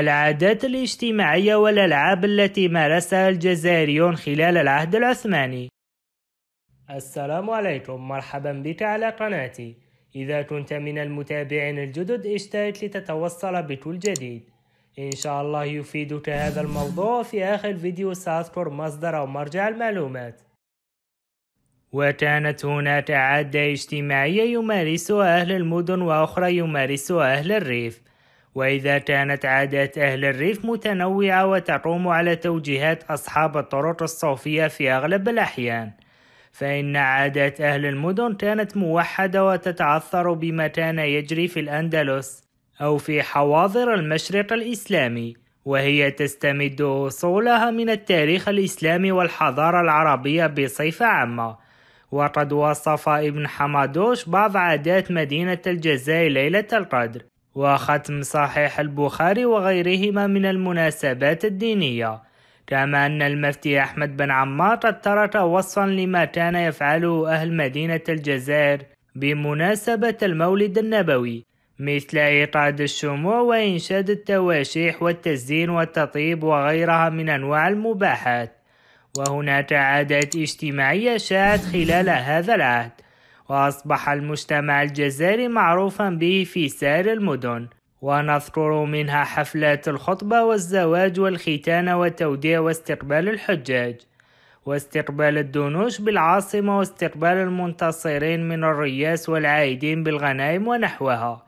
العادات الاجتماعية والألعاب التي مارسها الجزائريون خلال العهد العثماني السلام عليكم مرحبا بك على قناتي إذا كنت من المتابعين الجدد اشترك لتتوصل بكل جديد إن شاء الله يفيدك هذا الموضوع في آخر فيديو سأذكر مصدر أو مرجع المعلومات وكانت هناك عادة اجتماعية يمارسها أهل المدن وأخرى يمارسها أهل الريف وإذا كانت عادات أهل الريف متنوعة وتقوم على توجيهات أصحاب الطرق الصوفية في أغلب الأحيان فإن عادات أهل المدن كانت موحدة وتتعثر بما كان يجري في الأندلس أو في حواضر المشرق الإسلامي وهي تستمد أصولها من التاريخ الإسلامي والحضارة العربية بصفة عامة وقد وصف ابن حمادوش بعض عادات مدينة الجزائر ليلة القدر وختم صحيح البخاري وغيرهما من المناسبات الدينية كما أن المفتي أحمد بن عمار قد ترك وصفا لما كان يفعله أهل مدينة الجزائر بمناسبة المولد النبوي مثل إيقاد الشموع وإنشاد التواشيح والتزيين والتطيب وغيرها من أنواع المباحات وهناك عادات اجتماعية شاعت خلال هذا العهد وأصبح المجتمع الجزائري معروفا به في سائر المدن ونذكر منها حفلات الخطبة والزواج والختانة وتوديع واستقبال الحجاج واستقبال الدنوش بالعاصمة واستقبال المنتصرين من الرياس والعائدين بالغنائم ونحوها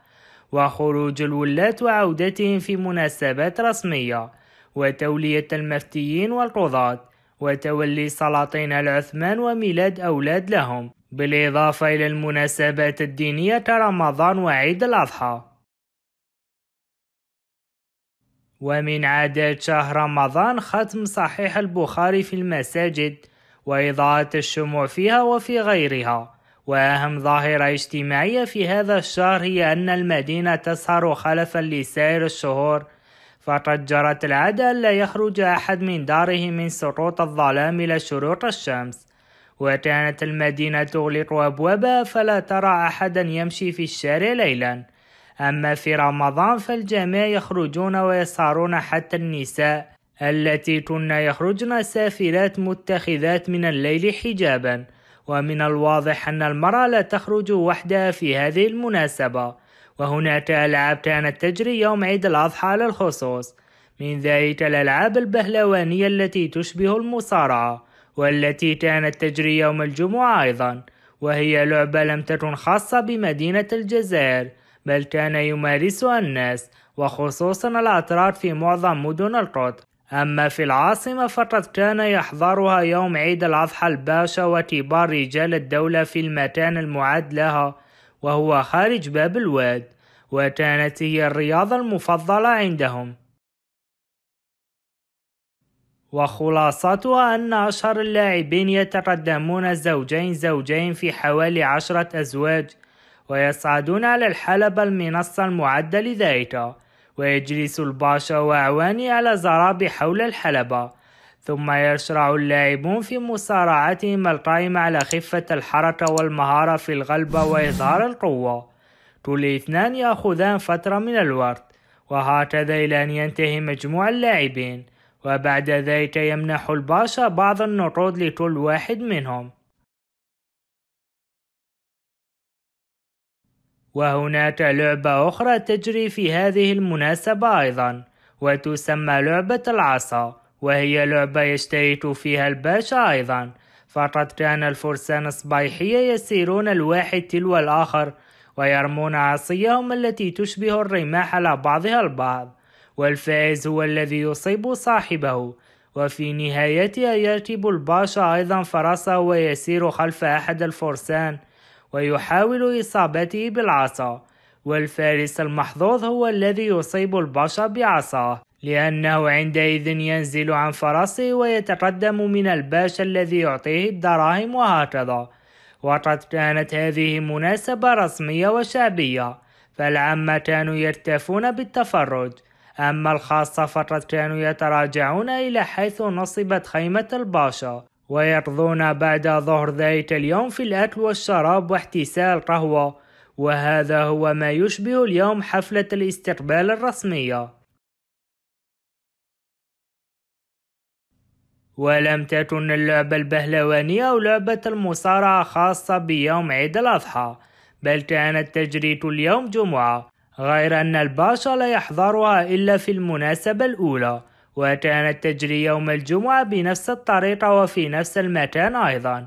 وخروج الولاة وعودتهم في مناسبات رسمية وتولية المفتيين والقضاة وتولي سلاطين العثمان وميلاد أولاد لهم بالإضافة إلى المناسبات الدينية كرمضان وعيد الأضحى ومن عادات شهر رمضان ختم صحيح البخاري في المساجد وإضاءة الشموع فيها وفي غيرها وأهم ظاهرة اجتماعية في هذا الشهر هي أن المدينة تسهر خلفا لسائر الشهور فقد جرت العادة ألا يخرج أحد من داره من سقوط الظلام إلى شروق الشمس وكانت المدينة تغلق أبوابها فلا ترى أحدا يمشي في الشارع ليلا أما في رمضان فالجميع يخرجون ويسهرون حتى النساء التي كن يخرجن سافلات متخذات من الليل حجابا ومن الواضح أن المرأة لا تخرج وحدها في هذه المناسبة وهناك ألعاب كانت تجري يوم عيد الأضحى على الخصوص من ذلك الألعاب البهلوانية التي تشبه المصارعة والتي كانت تجري يوم الجمعة أيضا وهي لعبة لم تكن خاصة بمدينة الجزائر بل كان يمارسها الناس وخصوصا الأتراك في معظم مدن القطر أما في العاصمة فقد كان يحضرها يوم عيد الأضحى الباشا وكبار رجال الدولة في المكان المعد لها وهو خارج باب الواد وكانت هي الرياضة المفضلة عندهم وخلاصتها أن أشهر اللاعبين يتقدمون زوجين زوجين في حوالي عشرة أزواج ويصعدون على الحلبة المنصة المعدة لذلك ويجلس الباشا وأعوانه على زراب حول الحلبة ثم يشرع اللاعبون في مصارعتهم القائمة على خفة الحركة والمهارة في الغلبة وإظهار القوة كل اثنان يأخذان فترة من الوقت وهكذا إلى أن ينتهي مجموع اللاعبين وبعد ذلك يمنح الباشا بعض النقود لكل واحد منهم وهناك لعبة أخرى تجري في هذه المناسبة أيضا وتسمى لعبة العصا وهي لعبة يشترك فيها الباشا أيضا فقد كان الفرسان الصبيحية يسيرون الواحد تلو الآخر ويرمون عصيهم التي تشبه الرماح على بعضها البعض والفائز هو الذي يصيب صاحبه وفي نهايتها يركب الباشا أيضا فرسه ويسير خلف أحد الفرسان ويحاول إصابته بالعصا والفارس المحظوظ هو الذي يصيب الباشا بعصاه لأنه عندئذ ينزل عن فرسه ويتقدم من الباشا الذي يعطيه الدراهم وهكذا وقد كانت هذه مناسبة رسمية وشعبية فالعامة كانوا يرتفون بالتفرج أما الخاصة فقد كانوا يتراجعون إلى حيث نصبت خيمة الباشا ويقضون بعد ظهر ذلك اليوم في الأكل والشراب واحتسال قهوة وهذا هو ما يشبه اليوم حفلة الاستقبال الرسمية ولم تكن اللعبة البهلوانية أو لعبة المصارعة خاصة بيوم عيد الأضحى بل كانت تجريت اليوم جمعة غير أن الباشا لا يحضرها إلا في المناسبة الأولى وكانت تجري يوم الجمعة بنفس الطريقة وفي نفس المكان أيضا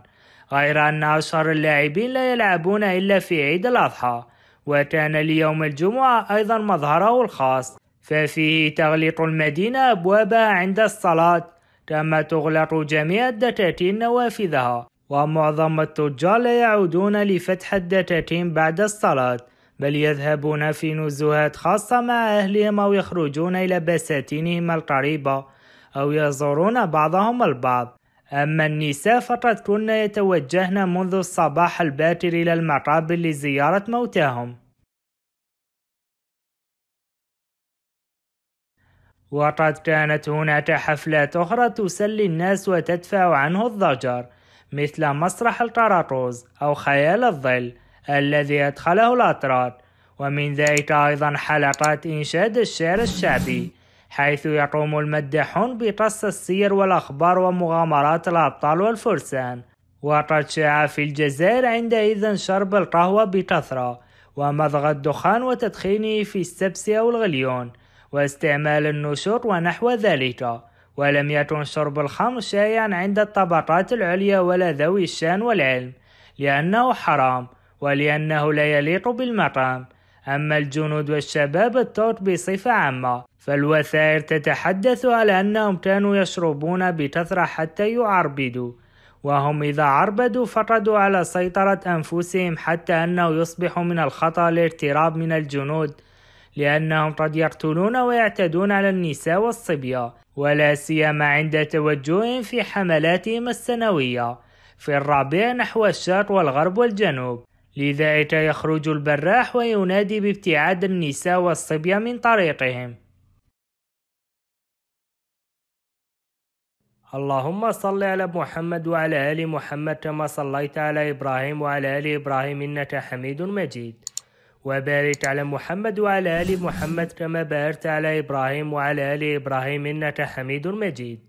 غير أن أشهر اللاعبين لا يلعبون إلا في عيد الأضحى وكان ليوم الجمعة أيضا مظهره الخاص ففيه تغلق المدينة أبوابها عند الصلاة كما تغلق جميع الدكاكين نوافذها ومعظم التجار لا يعودون لفتح الدكاكين بعد الصلاة بل يذهبون في نزهات خاصة مع أهلهم أو يخرجون إلى بساتينهم القريبة أو يزورون بعضهم البعض أما النساء فقد كن يتوجهن منذ الصباح الباكر إلى المقابر لزيارة موتاهم وقد كانت هناك حفلات أخرى تسلي الناس وتدفع عنه الضجر مثل مسرح القراقوز أو خيال الظل الذي أدخله الأتراك ومن ذلك أيضا حلقات إنشاد الشعر الشعبي حيث يقوم المداحون بقص السير والأخبار ومغامرات الأبطال والفرسان وقد شاع في الجزائر عندئذ شرب القهوة بكثرة ومضغ الدخان وتدخينه في السبس أو الغليون واستعمال النشوط ونحو ذلك ولم يكن شرب الخمر شائعا عند الطبقات العليا ولا ذوي الشان والعلم لأنه حرام ولأنه لا يليق بالمقام أما الجنود والشباب التوت بصفة عامة فالوثائر تتحدث على أنهم كانوا يشربون بكثرة حتى يعربدوا وهم إذا عربدوا فقدوا على سيطرة أنفسهم حتى أنه يصبح من الخطأ الاقتراب من الجنود لأنهم قد يقتلون ويعتدون على النساء والصبية ولا سيما عند توجههم في حملاتهم السنوية في الربيع نحو الشرق والغرب والجنوب لذلك يخرج البراح وينادي بابتعاد النساء والصبية من طريقهم اللهم صل على محمد وعلى آل محمد كما صليت على إبراهيم وعلى آل إبراهيم إنك حميد مجيد وبارك على محمد وعلى آل محمد كما باركت على إبراهيم وعلى آل إبراهيم إنك حميد مجيد